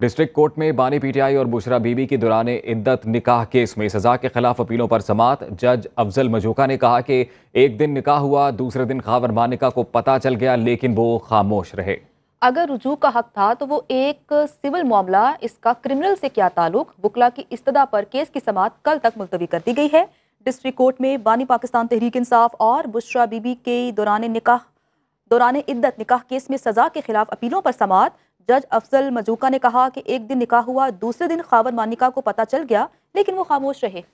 district court में बानी PTI और बुशरा बीबी की दौरान इद्दत निकाह केस में सजा के खिलाफ अपीलों पर समात जज अफजल मजोका ने कहा कि एक दिन निकाह हुआ दूसरे दिन खावर मानिका को पता चल गया लेकिन वो खामोश रहे अगर रुजू का हक था तो वो एक सिविल मामला इसका क्रिमिनल से क्या ताल्लुक बुकला की इस्तदा पर केस की समात कल तक मुलतवी कर दी गई है डिस्ट्रिक्ट कोर्ट में बानी पाकिस्तान तहरीक इंसाफ और बुशरा बीबी के दौरान निकाह दौरान इद्दत निकाह केस में सजा के खिलाफ अपीलों पर समात जज अफजल मजूका ने कहा कि एक दिन निकाह हुआ दूसरे दिन खावर मानिका को पता चल गया लेकिन वो खामोश रहे